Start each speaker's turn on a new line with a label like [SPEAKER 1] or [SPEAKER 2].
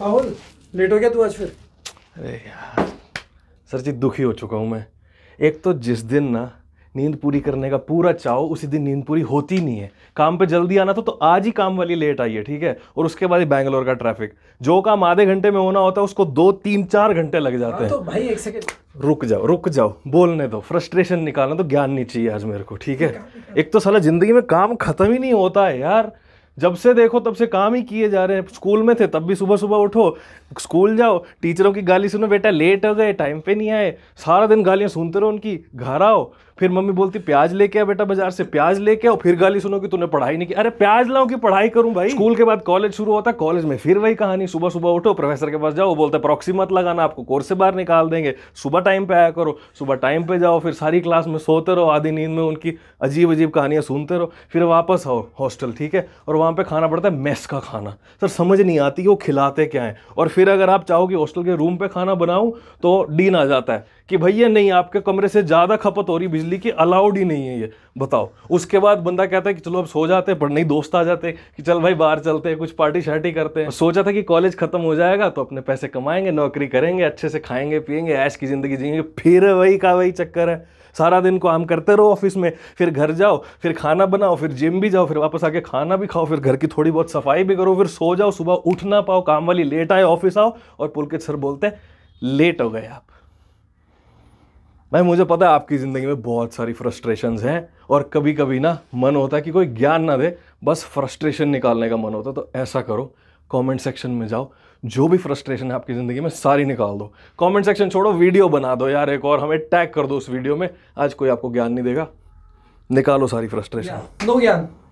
[SPEAKER 1] Rahul late हो गया तू आज फिर अरे यार सर जी दुखी हो चुका हूँ मैं एक तो जिस दिन ना नींद पूरी करने का पूरा चाहो उसी दिन नींद पूरी होती नहीं है काम पे जल्दी आना तो तो आज ही काम वाली लेट आई है ठीक है और उसके बाद ही बैंगलोर का ट्रैफिक जो काम आधे घंटे में होना होता है उसको दो तीन चार घंटे लग जाते हाँ, हैं तो भाई एक सेकेंड रुक जाओ रुक जाओ बोलने दो फ्रस्ट्रेशन निकालना तो ज्ञान नहीं चाहिए आज मेरे को ठीक है एक तो सला जिंदगी में काम खत्म ही नहीं होता है यार जब से देखो तब से काम ही किए जा रहे हैं स्कूल में थे तब भी सुबह सुबह उठो स्कूल जाओ टीचरों की गाली सुनो बेटा लेट हो गए टाइम पे नहीं आए सारा दिन गालियाँ सुनते रहो उनकी घर आओ फिर मम्मी बोलती प्याज लेके आ बेटा बाजार से प्याज लेके आओ फिर गाली सुनो कि तूने पढ़ाई नहीं की अरे प्याज लाओ कि पढ़ाई करूँ भाई स्कूल के बाद कॉलेज शुरू होता कॉलेज में फिर वही कहानी सुबह सुबह उठो प्रोफेसर के पास जाओ बोलते प्रॉक्सी मत लगाना आपको कोर्स से बाहर निकाल देंगे सुबह टाइम पे आया करो सुबह टाइम पे जाओ फिर सारी क्लास में सोते रहो आधी नींद में उनकी अजीब अजीब कहानियाँ सुनते रहो फिर वापस आओ हॉस्टल ठीक है और वहाँ वहाँ पे खाना पड़ता है मेस का खाना सर समझ नहीं आती वो खिलाते क्या हैं और फिर अगर आप चाहो कि हॉस्टल के रूम पे खाना बनाऊँ तो डीन आ जाता है कि भैया नहीं आपके कमरे से ज़्यादा खपत हो रही बिजली की अलाउड ही नहीं है ये बताओ उसके बाद बंदा कहता है कि चलो अब सो जाते हैं पर नहीं दोस्त आ जाते कि चल भाई बाहर चलते हैं कुछ पार्टी शार्टी करते हैं सोचा था कि कॉलेज खत्म हो जाएगा तो अपने पैसे कमाएंगे नौकरी करेंगे अच्छे से खाएंगे पियेंगे ऐश की ज़िंदगी जियेंगे फिर वही का वही चक्कर है सारा दिन काम करते रहो ऑफिस में फिर घर जाओ फिर खाना बनाओ फिर जिम भी जाओ फिर वापस आके खाना भी खाओ फिर घर की थोड़ी बहुत सफाई भी करो फिर सो जाओ सुबह उठ ना पाओ काम वाली लेट आए ऑफिस आओ और पुलकित सर बोलते लेट हो गए आप भाई मुझे पता है आपकी ज़िंदगी में बहुत सारी फ्रस्ट्रेशन हैं और कभी कभी ना मन होता है कि कोई ज्ञान ना दे बस फ्रस्ट्रेशन निकालने का मन होता है तो ऐसा करो कमेंट सेक्शन में जाओ जो भी फ्रस्ट्रेशन है आपकी ज़िंदगी में सारी निकाल दो कमेंट सेक्शन छोड़ो वीडियो बना दो यार एक और हमें टैग कर दो उस वीडियो में आज कोई आपको ज्ञान नहीं देगा निकालो सारी फ्रस्ट्रेशन नो ज्ञान